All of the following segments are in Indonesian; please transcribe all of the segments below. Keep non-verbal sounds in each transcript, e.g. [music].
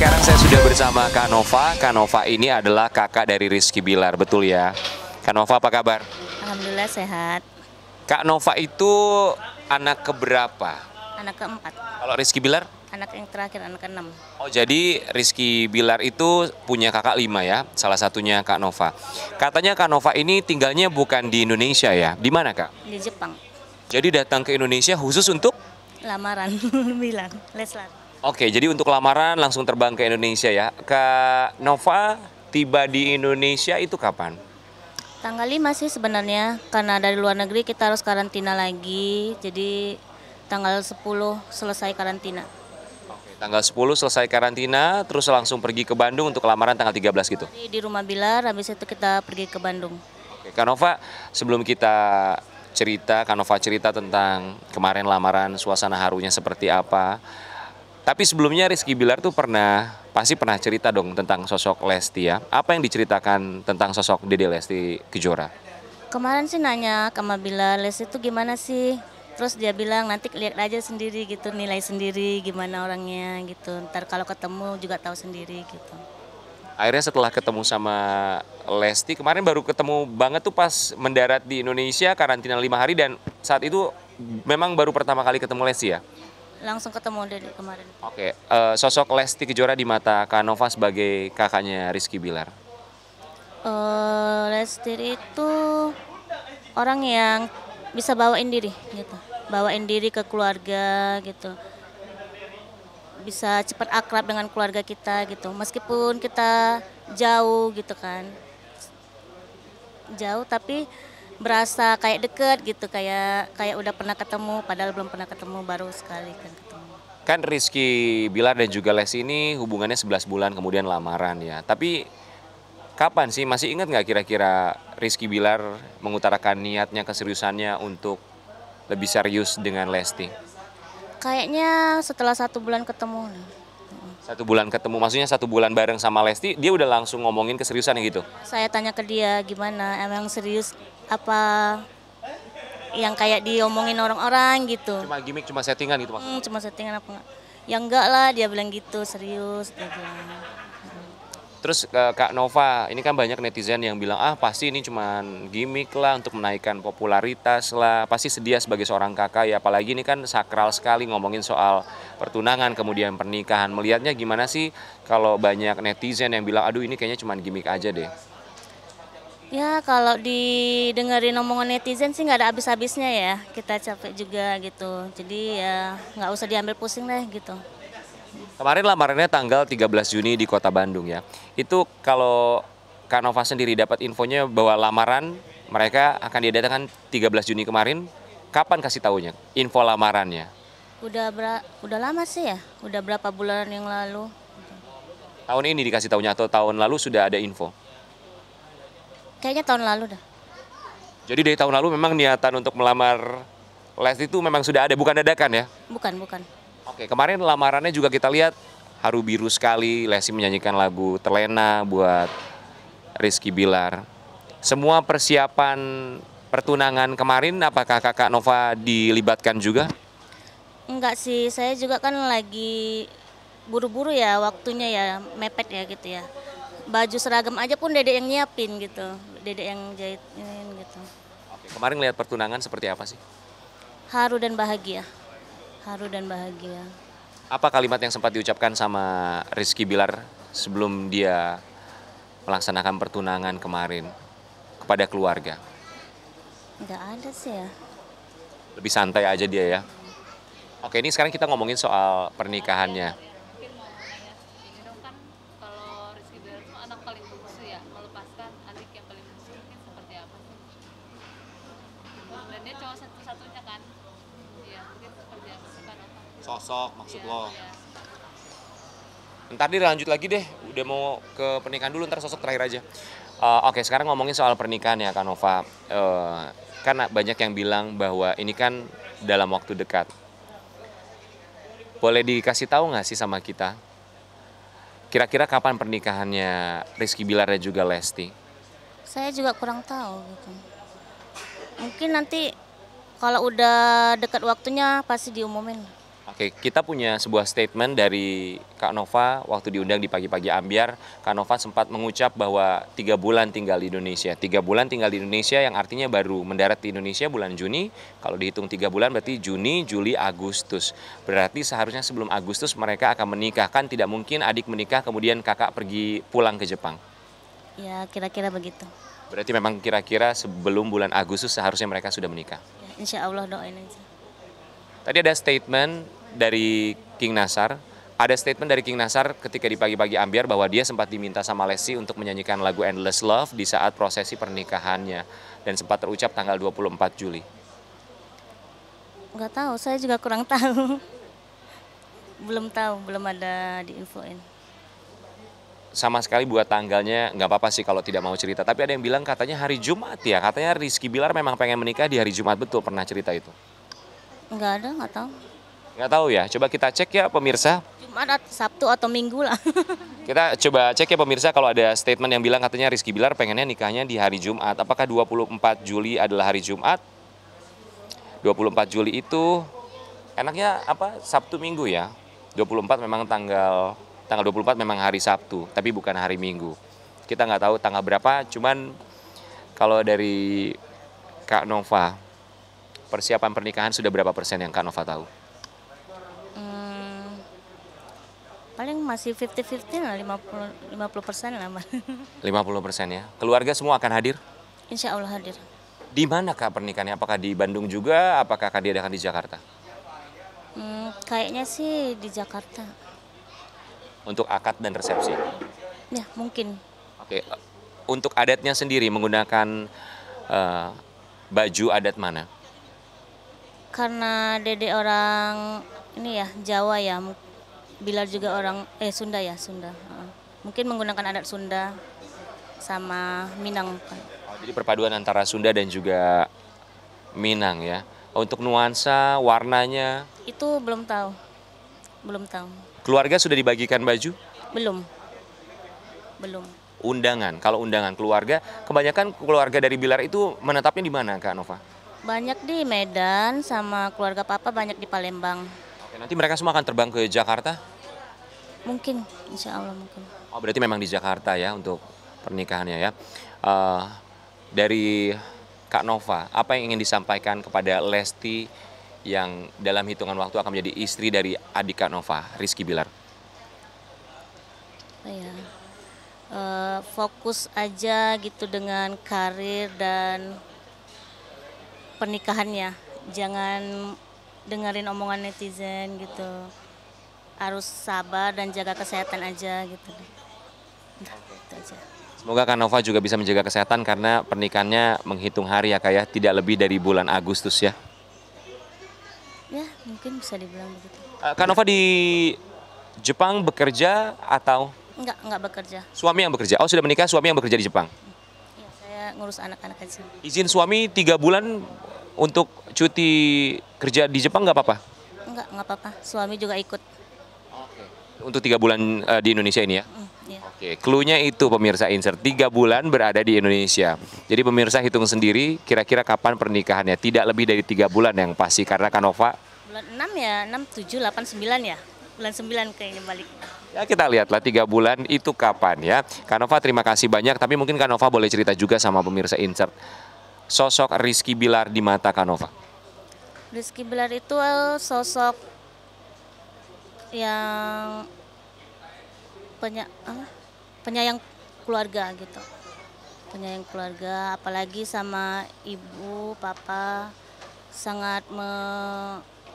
sekarang saya sudah bersama Kanova. Kanova ini adalah kakak dari Rizky Bilar, betul ya? Kanova apa kabar? Alhamdulillah sehat. Kak Nova itu anak keberapa? Anak keempat. Kalau Rizky Bilar? Anak yang terakhir, anak keenam. Oh jadi Rizky Bilar itu punya kakak lima ya, salah satunya Kak Nova. Katanya Kak Nova ini tinggalnya bukan di Indonesia ya, di mana Kak? Di Jepang. Jadi datang ke Indonesia khusus untuk? Lamaran, bilang, [laughs] leslar. Oke, jadi untuk lamaran langsung terbang ke Indonesia ya. Kak Nova tiba di Indonesia itu kapan? Tanggal 5 sih sebenarnya, karena dari luar negeri kita harus karantina lagi, jadi tanggal 10 selesai karantina. Oke, tanggal 10 selesai karantina, terus langsung pergi ke Bandung untuk lamaran tanggal 13 gitu? Di rumah Bilar, habis itu kita pergi ke Bandung. Oke, Kak Nova, sebelum kita cerita, Kak Nova cerita tentang kemarin lamaran, suasana harunya seperti apa, tapi sebelumnya Rizky Bilar tuh pernah pasti pernah cerita dong tentang sosok Lesti ya. Apa yang diceritakan tentang sosok Dede Lesti Kejora? Kemarin sih nanya sama Bilar, Lesti itu gimana sih? Terus dia bilang nanti lihat aja sendiri gitu, nilai sendiri gimana orangnya gitu. Ntar kalau ketemu juga tahu sendiri gitu. Akhirnya setelah ketemu sama Lesti, kemarin baru ketemu banget tuh pas mendarat di Indonesia karantina lima hari dan saat itu memang baru pertama kali ketemu Lesti ya? langsung ketemu dari kemarin. Oke, okay. uh, eh, sosok Lesti Kejora di mata Kanova sebagai kakaknya Rizky Bilar. Uh, Lesti itu orang yang bisa bawain diri gitu, bawain diri ke keluarga gitu, bisa cepat akrab dengan keluarga kita gitu, meskipun kita jauh gitu kan, jauh tapi berasa kayak deket gitu kayak kayak udah pernah ketemu padahal belum pernah ketemu baru sekali kan ketemu kan Rizky Bilar dan juga Les ini hubungannya 11 bulan kemudian lamaran ya tapi kapan sih masih ingat nggak kira-kira Rizky Bilar mengutarakan niatnya keseriusannya untuk lebih serius dengan Lesti kayaknya setelah satu bulan ketemu nih satu bulan ketemu maksudnya satu bulan bareng sama Lesti dia udah langsung ngomongin keseriusan gitu saya tanya ke dia gimana emang serius apa yang kayak diomongin orang-orang gitu. Cuma gimmick, cuma settingan gitu maksudnya? Hmm, cuma settingan apa enggak. Ya enggak lah, dia bilang gitu, serius dia bilang. Terus eh, Kak Nova, ini kan banyak netizen yang bilang, ah pasti ini cuma gimmick lah untuk menaikkan popularitas lah. Pasti sedia sebagai seorang kakak ya, apalagi ini kan sakral sekali ngomongin soal pertunangan, kemudian pernikahan. Melihatnya gimana sih kalau banyak netizen yang bilang, aduh ini kayaknya cuma gimmick aja deh. Ya kalau didengerin omongan netizen sih nggak ada habis-habisnya ya. Kita capek juga gitu. Jadi ya nggak usah diambil pusing deh gitu. Kemarin lamarannya tanggal 13 Juni di Kota Bandung ya. Itu kalau Kanova sendiri dapat infonya bahwa lamaran mereka akan diadakan 13 Juni kemarin. Kapan kasih tahunya? Info lamarannya? Udah ber udah lama sih ya. Udah berapa bulan yang lalu? Tahun ini dikasih tahunya atau tahun lalu sudah ada info? Kayaknya tahun lalu dah. Jadi dari tahun lalu memang niatan untuk melamar les itu memang sudah ada, bukan dadakan ya? Bukan, bukan. Oke, kemarin lamarannya juga kita lihat haru biru sekali, Lesi menyanyikan lagu Terlena buat Rizky Bilar. Semua persiapan pertunangan kemarin, apakah kakak Nova dilibatkan juga? Enggak sih, saya juga kan lagi buru-buru ya waktunya ya, mepet ya gitu ya. Baju seragam aja pun dedek yang nyiapin gitu dedek yang jahit ini gitu. Oke, kemarin lihat pertunangan seperti apa sih? Haru dan bahagia. Haru dan bahagia. Apa kalimat yang sempat diucapkan sama Rizky Bilar sebelum dia melaksanakan pertunangan kemarin kepada keluarga? Enggak ada sih ya. Lebih santai aja dia ya. Oke, ini sekarang kita ngomongin soal pernikahannya. Mungkin mau nanya, ini dong kan kalau Rizky Bilar itu anak paling bungsu ya, melepaskan dia cowok satu-satunya kan iya mungkin seperti sosok maksud ya, lo ya. ntar lanjut lagi deh udah mau ke pernikahan dulu ntar sosok terakhir aja uh, oke okay, sekarang ngomongin soal pernikahan ya Kanova uh, eh, Karena banyak yang bilang bahwa ini kan dalam waktu dekat boleh dikasih tahu nggak sih sama kita kira-kira kapan pernikahannya Rizky Bilar dan juga Lesti saya juga kurang tahu gitu Mungkin nanti kalau udah dekat waktunya pasti diumumin. Oke, kita punya sebuah statement dari Kak Nova waktu diundang di pagi-pagi Ambiar. Kak Nova sempat mengucap bahwa tiga bulan tinggal di Indonesia. Tiga bulan tinggal di Indonesia yang artinya baru mendarat di Indonesia bulan Juni. Kalau dihitung tiga bulan berarti Juni, Juli, Agustus. Berarti seharusnya sebelum Agustus mereka akan menikah. Kan tidak mungkin adik menikah kemudian kakak pergi pulang ke Jepang. Ya kira-kira begitu. Berarti memang kira-kira sebelum bulan Agustus seharusnya mereka sudah menikah. Ya, insya Allah doain aja. Tadi ada statement dari King Nasar. Ada statement dari King Nasar ketika di pagi-pagi ambiar bahwa dia sempat diminta sama Lesi untuk menyanyikan lagu Endless Love di saat prosesi pernikahannya dan sempat terucap tanggal 24 Juli. Enggak tahu, saya juga kurang [laughs] tahu. belum tahu, belum ada diinfoin sama sekali buat tanggalnya nggak apa-apa sih kalau tidak mau cerita. Tapi ada yang bilang katanya hari Jumat ya, katanya Rizky Bilar memang pengen menikah di hari Jumat betul pernah cerita itu? Nggak ada, nggak tahu. Nggak tahu ya, coba kita cek ya pemirsa. Jumat, Sabtu atau Minggu lah. [laughs] kita coba cek ya pemirsa kalau ada statement yang bilang katanya Rizky Bilar pengennya nikahnya di hari Jumat. Apakah 24 Juli adalah hari Jumat? 24 Juli itu enaknya apa Sabtu Minggu ya. 24 memang tanggal tanggal 24 memang hari Sabtu, tapi bukan hari Minggu. Kita nggak tahu tanggal berapa, cuman kalau dari Kak Nova, persiapan pernikahan sudah berapa persen yang Kak Nova tahu? Hmm, paling masih 50-50 lah, 50, 50 persen lah. 50 [laughs] persen ya. Keluarga semua akan hadir? Insya Allah hadir. Di mana Kak pernikahannya? Apakah di Bandung juga? Apakah akan diadakan di Jakarta? Hmm, kayaknya sih di Jakarta untuk akad dan resepsi? Ya, mungkin. Oke, eh, untuk adatnya sendiri menggunakan uh, baju adat mana? Karena dede orang ini ya Jawa ya, Bilar juga orang eh Sunda ya Sunda. Uh, mungkin menggunakan adat Sunda sama Minang. Oh, jadi perpaduan antara Sunda dan juga Minang ya. Untuk nuansa warnanya? Itu belum tahu, belum tahu. Keluarga sudah dibagikan baju? Belum. Belum. Undangan. Kalau undangan keluarga, kebanyakan keluarga dari Bilar itu menetapnya di mana, Kak Nova? Banyak di Medan sama keluarga Papa banyak di Palembang. Oke, nanti mereka semua akan terbang ke Jakarta? Mungkin, insya Allah mungkin. Oh, berarti memang di Jakarta ya untuk pernikahannya ya. Uh, dari Kak Nova, apa yang ingin disampaikan kepada Lesti yang dalam hitungan waktu akan menjadi istri dari Adika Nova, Rizky Bilar? Ya, uh, fokus aja gitu dengan karir dan pernikahannya. Jangan dengerin omongan netizen gitu. Harus sabar dan jaga kesehatan aja gitu. Nah, itu aja. Semoga Kak Nova juga bisa menjaga kesehatan karena pernikahannya menghitung hari ya Kak ya, tidak lebih dari bulan Agustus ya. Mungkin bisa dibilang begitu. Eh, Kanova di Jepang bekerja atau? Enggak, enggak bekerja. Suami yang bekerja? Oh sudah menikah, suami yang bekerja di Jepang? Iya, saya ngurus anak-anak aja. Izin suami tiga bulan untuk cuti kerja di Jepang nggak apa-apa? Enggak, nggak apa-apa. Suami juga ikut. Oke. Untuk tiga bulan uh, di Indonesia ini ya? Mm, iya. Oke, cluenya itu pemirsa insert. Tiga bulan berada di Indonesia. Jadi pemirsa hitung sendiri kira-kira kapan pernikahannya. Tidak lebih dari tiga bulan yang pasti. Karena Kanova bulan 6 ya 6 7 8 9 ya bulan 9 kayaknya balik Ya kita lihatlah tiga bulan itu kapan ya. Kanova terima kasih banyak, tapi mungkin Kanova boleh cerita juga sama pemirsa insert sosok Rizky Bilar di mata Kanova. Rizky Bilar itu eh, sosok yang penya, penyayang keluarga gitu. Penyayang keluarga, apalagi sama ibu, papa sangat me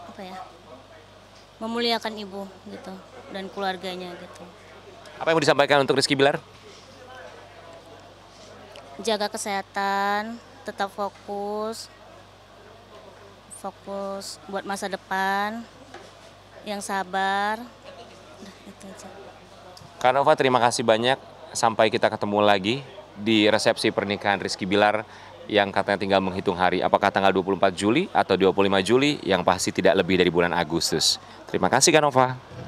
apa ya memuliakan ibu gitu dan keluarganya gitu. Apa yang mau disampaikan untuk Rizky Bilar? Jaga kesehatan, tetap fokus, fokus buat masa depan, yang sabar, itu aja. Kanova terima kasih banyak. Sampai kita ketemu lagi di resepsi pernikahan Rizky Bilar yang katanya tinggal menghitung hari. Apakah tanggal 24 Juli atau 25 Juli yang pasti tidak lebih dari bulan Agustus. Terima kasih Kanova.